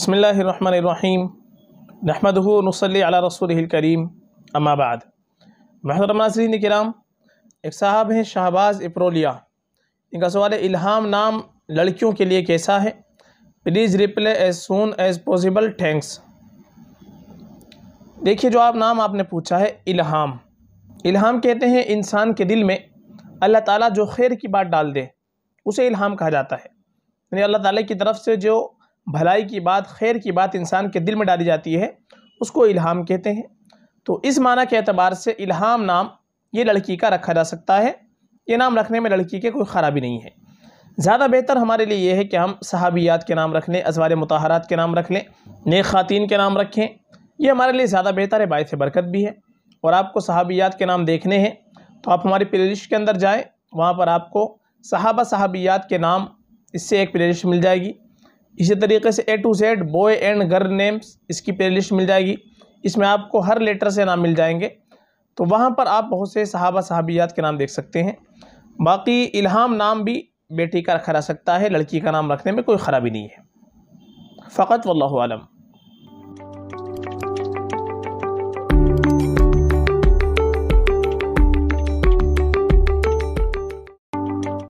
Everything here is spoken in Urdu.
بسم اللہ الرحمن الرحیم نحمده ہو نصلی علی رسول الکریم اما بعد محترم ناظرین کرام ایک صاحب ہیں شہباز اپرولیا ان کا سوال ہے الہام نام لڑکیوں کے لیے کیسا ہے please reply as soon as possible thanks دیکھیے جو آپ نام آپ نے پوچھا ہے الہام الہام کہتے ہیں انسان کے دل میں اللہ تعالیٰ جو خیر کی بات ڈال دے اسے الہام کہا جاتا ہے یعنی اللہ تعالیٰ کی طرف سے جو بھلائی کی بات خیر کی بات انسان کے دل میں ڈالی جاتی ہے اس کو الہام کہتے ہیں تو اس معنی کے اعتبار سے الہام نام یہ لڑکی کا رکھا جا سکتا ہے یہ نام رکھنے میں لڑکی کے کوئی خرابی نہیں ہے زیادہ بہتر ہمارے لیے یہ ہے کہ ہم صحابیات کے نام رکھ لیں ازوار متحرات کے نام رکھ لیں نیک خواتین کے نام رکھیں یہ ہمارے لیے زیادہ بہتر ہے باعث برکت بھی ہے اور آپ کو صحابیات کے نام دیکھنے ہیں تو آپ ہماری پلے لسٹ کے اندر جائیں وہاں پر آپ کو صحابہ صحابیات کے نام اس سے ایک پلے لسٹ مل جائے گی اسی طریقے سے A to Z boy and girl names اس کی پلے لسٹ مل جائے گی اس میں آپ کو ہر لیٹر سے نام مل جائیں گے تو وہاں پر آپ بہت سے صحابہ صحابیات کے نام دیکھ سکتے ہیں باقی الہام نام بھی بیٹی کا رکھا رہ سکتا ہے لڑکی کا نام رکھنے میں کوئی خرابی نہیں ہے فقط واللہ عالم